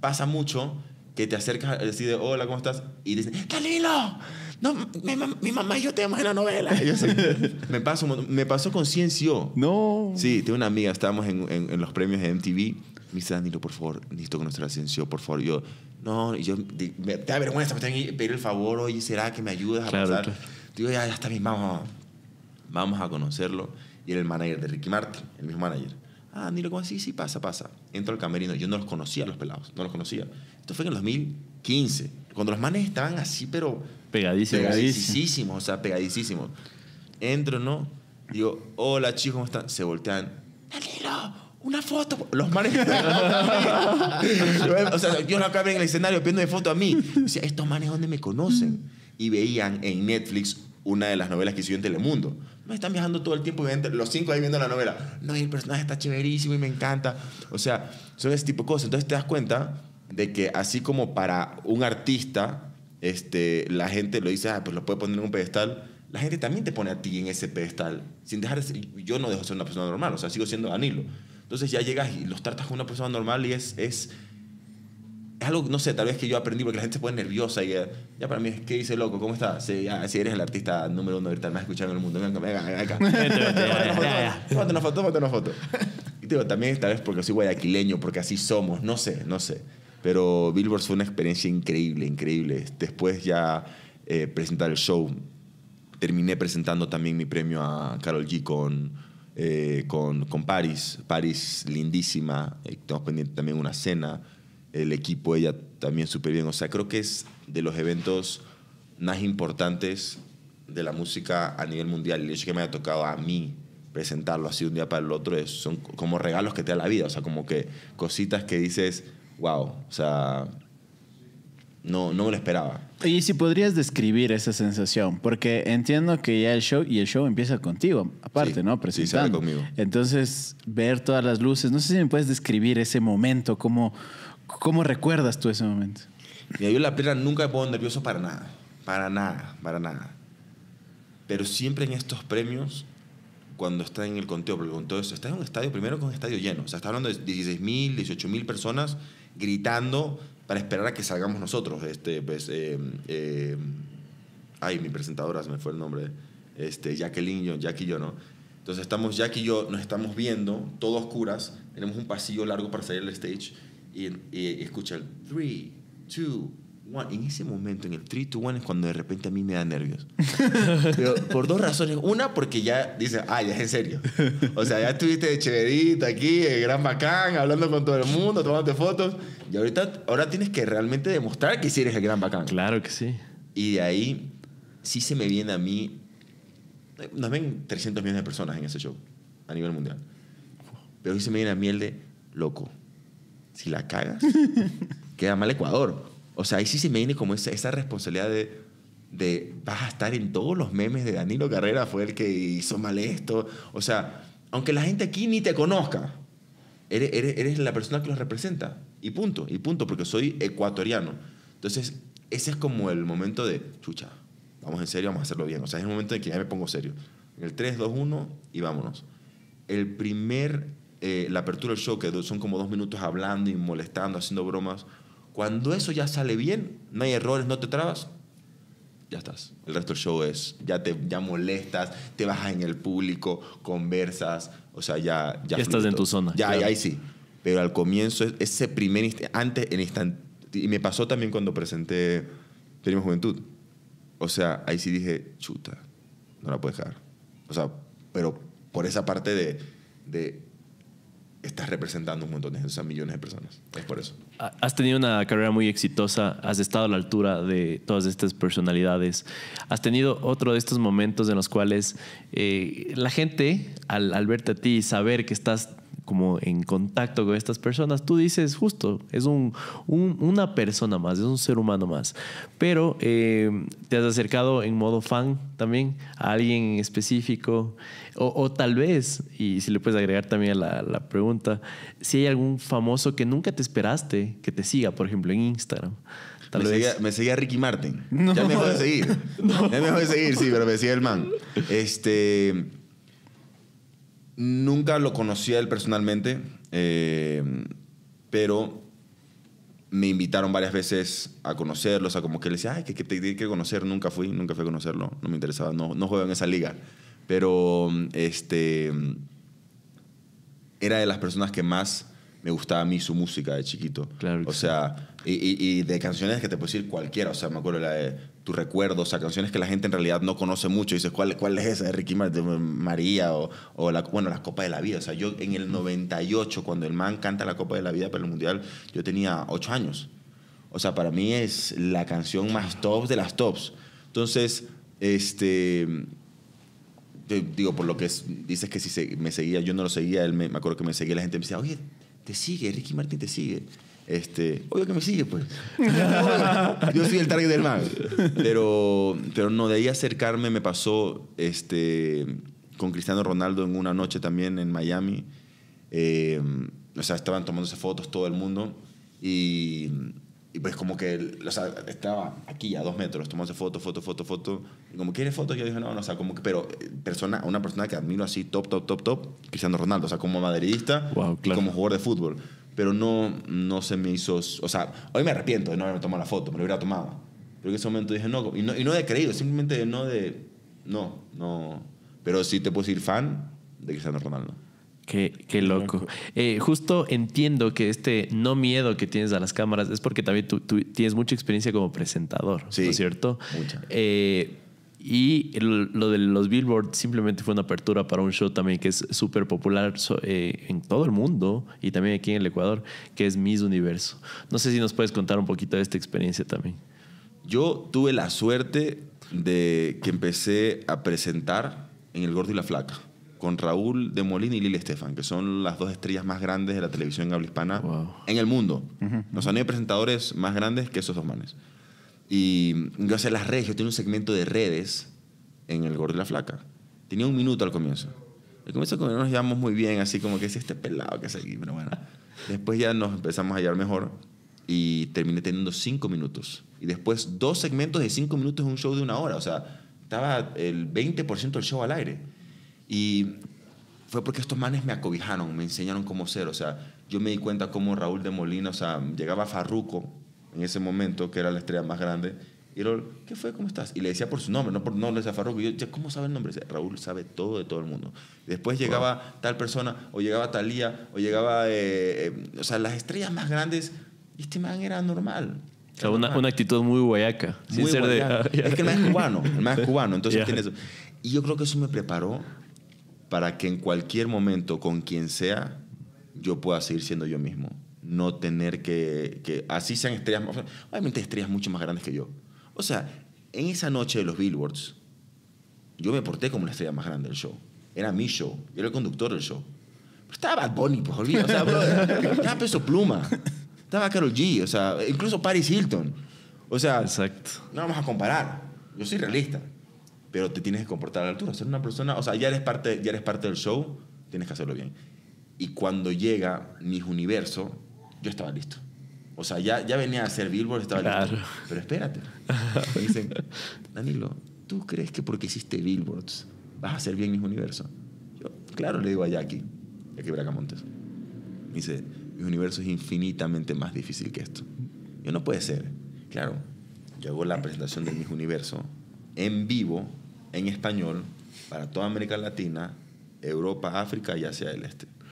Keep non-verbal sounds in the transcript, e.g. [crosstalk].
pasa mucho que te acercas así de, hola, ¿cómo estás? Y dicen, Danilo, no, mi, mamá y yo te amamos en la novela. [laughs] [laughs] me, paso, me pasó con Ciencio. No. Sí, tengo una amiga, estábamos en, en, los premios de MTV. Me dice, Danilo, por favor, necesito conocer a Ciencio, por favor. Yo, no, y yo, te da vergüenza, me tengo que pedir el favor, hoy ¿será que me ayudas claro, a pasar? Claro. Digo, ya, ya está bien, vamos, vamos a conocerlo. Y era el manager de Ricky Martin, el mismo manager. Ah, ni lo así? Sí, pasa, pasa. Entro al camerino. Yo no los conocía, los pelados. No los conocía. Esto fue en el 2015. Cuando los manes estaban así, pero... Pegadísimos. Pegadísimos, o sea, pegadísimos. Entro, ¿no? Digo, hola, chicos, ¿cómo están? Se voltean. Danilo, una foto. Los manes... [laughs] o sea, yo en el escenario pidiendo de foto a mí. O sea, estos manes, ¿dónde me conocen? Y veían en Netflix una de las novelas que hizo en Telemundo. Me están viajando todo el tiempo, y los cinco ahí viendo la novela. No, y el personaje está chéverísimo y me encanta. O sea, son ese tipo de cosas. Entonces te das cuenta de que así como para un artista, este, la gente lo dice, ah, pues lo puede poner en un pedestal, la gente también te pone a ti en ese pedestal, sin dejar yo no dejo ser una persona normal, o sea, sigo siendo Danilo. Entonces ya llegas y los tratas como una persona normal y es no sé, tal vez que yo aprendí porque la gente se pone nerviosa y eh, ya, para mí es, ¿qué dice loco? ¿Cómo estás? Si, eres el artista número uno ahorita más escuchado en el mundo, venga, venga, venga acá. [laughs] Este, este, una foto, ponte una foto. Y digo, también tal vez porque soy guayaquileño, porque así somos, no sé, no sé. Pero Billboard fue una experiencia increíble, increíble. Después ya eh, presentar el show, terminé presentando también mi premio a Carol G con, eh, con, con Paris. Paris lindísima. estamos tenemos pendiente también una cena el equipo ella también súper bien. O sea, creo que es de los eventos más importantes de la música a nivel mundial. El hecho que me haya tocado a mí presentarlo así un día para el otro son como regalos que te da la vida. O sea, como que cositas que dices, wow, o sea, no, no me lo esperaba. Y si podrías describir esa sensación, porque entiendo que ya el show y el show empieza contigo, aparte, ¿no? Presentando. Sí, sale conmigo. Entonces, ver todas las luces, no sé si me puedes describir ese momento, cómo, ¿Cómo recuerdas tú ese momento? Mira, yo en la plena nunca me pongo nervioso para nada, para nada, para nada. Pero siempre en estos premios, cuando está en el conteo, porque eso, está en un estadio, primero con un estadio lleno, o sea, está hablando de 18 mil personas gritando para esperar a que salgamos nosotros. Este, pues, eh, eh, ay, mi presentadora se me fue el nombre, este, Jacqueline, Jack y yo, ¿no? Entonces estamos Jack y yo, nos estamos viendo, todos curas, tenemos un pasillo largo para salir al stage y, escucha el 3, 2, 1. En ese momento, en el 3, 2, 1 es cuando de repente a mí me da nervios. [laughs] Pero por dos razones. Una, porque ya dice ah, ya es en serio. O sea, ya estuviste de aquí, el gran bacán, hablando con todo el mundo, tomando fotos. Y ahorita, ahora tienes que realmente demostrar que sí eres el gran bacán. Claro que sí. Y de ahí, sí se me viene a mí. Nos ven 300 millones de personas en ese show a nivel mundial. Pero sí se me viene a mí el de loco si la cagas, queda mal Ecuador. O sea, ahí sí se me viene como esa, responsabilidad de, de, vas a estar en todos los memes de Danilo Carrera, fue el que hizo mal esto. O sea, aunque la gente aquí ni te conozca, eres, la persona que los representa. Y punto, y punto, porque soy ecuatoriano. Entonces, ese es como el momento de, chucha, vamos en serio, vamos a hacerlo bien. O sea, es el momento de que ya me pongo serio. En el 3, 2, 1 y vámonos. El primer eh, la apertura del show, que son como dos minutos hablando y molestando, haciendo bromas, cuando eso ya sale bien, no hay errores, no te trabas, ya estás. El resto del show es, ya te ya molestas, te bajas en el público, conversas, o sea, ya... Ya, estás en tu zona. Ya, ahí sí. Pero al comienzo, ese primer instante, antes, en instante, y me pasó también cuando presenté teníamos Juventud. O sea, ahí sí dije, chuta, no la puedes dejar. O sea, pero por esa parte de, de estás representando un montón de gente, millones de personas. Es por eso. Has tenido una carrera muy exitosa, has estado a la altura de todas estas personalidades. Has tenido otro de estos momentos en los cuales eh, la gente, al, al, verte a ti y saber que estás como en contacto con estas personas, tú dices justo, es un, una persona más, es un ser humano más. Pero eh, te has acercado en modo fan también a alguien específico, o, tal vez, y si le puedes agregar también a la, pregunta, si hay algún famoso que nunca te esperaste que te siga, por ejemplo, en Instagram. me, vez. Seguía, Ricky Martin. Ya me dejó de seguir. [laughs] Ya me dejó de seguir, sí, pero me seguía el man. Este. Nunca lo a él personalmente, eh, pero me invitaron varias veces a conocerlo. O sea, como que le decía, ay, que, te que conocer. Nunca fui, nunca fui a conocerlo. No me interesaba, no, no juego en esa liga. Pero, este. Era de las personas que más me gustaba a mí su música de chiquito. Claro. O sea, y, y, de canciones que te puedo decir cualquiera. O sea, me acuerdo la de tus recuerdos. o sea, canciones que la gente en realidad no conoce mucho. Y dices, ¿cuál, cuál es esa de Ricky María? O, o la, bueno, las Copas de la Vida. O sea, yo en el 98, cuando el man canta la Copa de la Vida para el Mundial, yo tenía 8 años. O sea, para mí es la canción más top de las tops. Entonces, este digo, por lo que dices que si me seguía, yo no lo seguía, él me, me acuerdo que me seguía, la gente me decía, oye, te sigue, Ricky Martin te sigue. Este, obvio que me sigue, pues. [laughs] Yo soy el target del man. Pero, pero no, de ahí acercarme me pasó este, con Cristiano Ronaldo en una noche también en Miami. Eh, o sea, estaban esas fotos todo el mundo. Y y pues como que, estaba aquí a dos metros, tomándose foto, foto, foto, foto. Y como, ¿quieres fotos? Yo dije, no, no, o sea, como que, pero eh, persona, una persona que admiro así, top, top, top, top, Cristiano Ronaldo, o sea, como madridista, y como jugador de fútbol. Pero no, no se me hizo, o sea, hoy me arrepiento de no haberme tomado la foto, me lo hubiera tomado. Pero en ese momento dije, no, y no, y de creído, simplemente no de, no, no. Pero sí te puedo ir fan de Cristiano Ronaldo. Qué, loco. Eh, justo entiendo que este no miedo que tienes a las cámaras es porque también tú, tienes mucha experiencia como presentador, ¿no es cierto? Mucha. Eh, y lo de los billboards simplemente fue una apertura para un show también que es súper popular eh, en todo el mundo y también aquí en el Ecuador, que es Miss Universo. No sé si nos puedes contar un poquito de esta experiencia también. Yo tuve la suerte de que empecé a presentar en El Gordo y la Flaca con Raúl de Molina y Lili Estefan, que son las dos estrellas más grandes de la televisión habla hispana en el mundo. No son O presentadores más grandes que esos dos manes. Y yo hacía las redes, yo tenía un segmento de redes en El Gordo y la Flaca. Tenía un minuto al comienzo. Al comienzo como no nos llevamos muy bien, así como que es este pelado que seguí, pero bueno. Después ya nos empezamos a llevar mejor y terminé teniendo cinco minutos. Y después dos segmentos de cinco minutos en un show de una hora. O sea, estaba el 20% del show al aire. Y fue porque estos manes me acobijaron, me enseñaron cómo ser. O sea, yo me di cuenta cómo Raúl de Molina, o sea, llegaba Farruco en ese momento, que era la estrella más grande, y lo ¿qué fue? ¿Cómo estás? Y le decía por su nombre, no por no le decía Farruko. Y yo, ¿cómo sabe el nombre? Raúl sabe todo de todo el mundo. Después llegaba tal persona, o llegaba Talía, o llegaba, eh, eh, o sea, las estrellas más grandes, y este man era normal. O sea, una, una actitud muy guayaca. Muy ser De, Es que el man es cubano, el man es [laughs] cubano, entonces tiene eso. Y yo creo que eso me preparó para que en cualquier momento, con quien sea, yo pueda seguir siendo yo mismo. No tener que, que así sean estrellas, más, obviamente estrellas mucho más grandes que yo. O sea, en esa noche de los Billboards, yo me porté como la estrella más grande del show. Era mi show, yo era el conductor del show. estaba Bad Bunny, pues favor estaba [laughs] Peso Pluma, estaba Carol G, o sea, incluso Paris Hilton. O sea, no vamos a comparar. Yo soy realista pero te tienes que comportar a la altura, ser una persona, o sea, ya eres parte, ya eres parte del show, tienes que hacerlo bien. Y cuando llega mis universo, yo estaba listo. O sea, ya, ya venía a hacer Billboard, estaba claro. Pero espérate. [laughs] Me dicen, Danilo, ¿tú crees que porque hiciste Billboards vas a hacer bien mis universo? Yo, claro, le digo a Jackie, Jackie Bracamontes. Me dice, mis universo es infinitamente más difícil que esto. Yo, no puede ser. Claro, yo hago la presentación de mis universo en vivo en español para toda América Latina, Europa, África y Asia del Este.